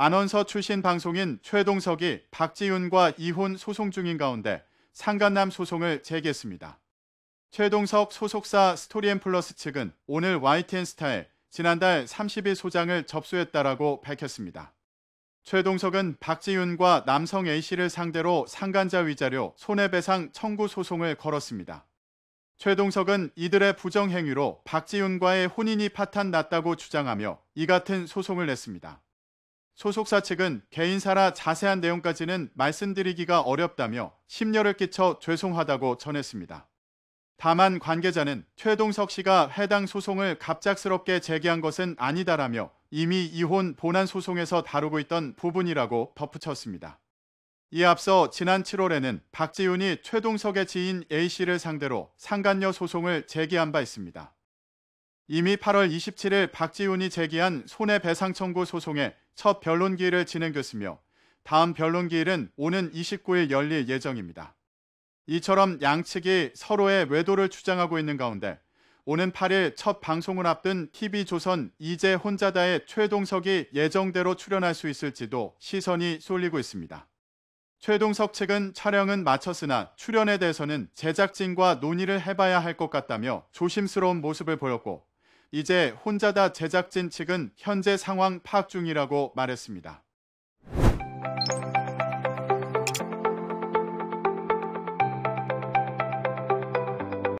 안원서 출신 방송인 최동석이 박지윤과 이혼 소송 중인 가운데 상간남 소송을 제기했습니다. 최동석 소속사 스토리앤플러스 측은 오늘 YTN스타에 지난달 30일 소장을 접수했다라고 밝혔습니다. 최동석은 박지윤과 남성 A씨를 상대로 상간자 위자료 손해배상 청구 소송을 걸었습니다. 최동석은 이들의 부정행위로 박지윤과의 혼인이 파탄 났다고 주장하며 이 같은 소송을 냈습니다. 소속사 측은 개인사라 자세한 내용까지는 말씀드리기가 어렵다며 심려를 끼쳐 죄송하다고 전했습니다. 다만 관계자는 최동석 씨가 해당 소송을 갑작스럽게 제기한 것은 아니다라며 이미 이혼 본안 소송에서 다루고 있던 부분이라고 덧붙였습니다. 이에 앞서 지난 7월에는 박지훈이 최동석의 지인 A씨를 상대로 상간녀 소송을 제기한 바 있습니다. 이미 8월 27일 박지훈이 제기한 손해배상 청구 소송에첫 변론기일을 진행됐으며 다음 변론기일은 오는 29일 열릴 예정입니다. 이처럼 양측이 서로의 외도를 주장하고 있는 가운데 오는 8일 첫 방송을 앞둔 TV조선 이제 혼자다의 최동석이 예정대로 출연할 수 있을지도 시선이 쏠리고 있습니다. 최동석 측은 촬영은 마쳤으나 출연에 대해서는 제작진과 논의를 해봐야 할 것 같다며 조심스러운 모습을 보였고 이제 혼자다 제작진 측은 현재 상황 파악 중이라고 말했습니다.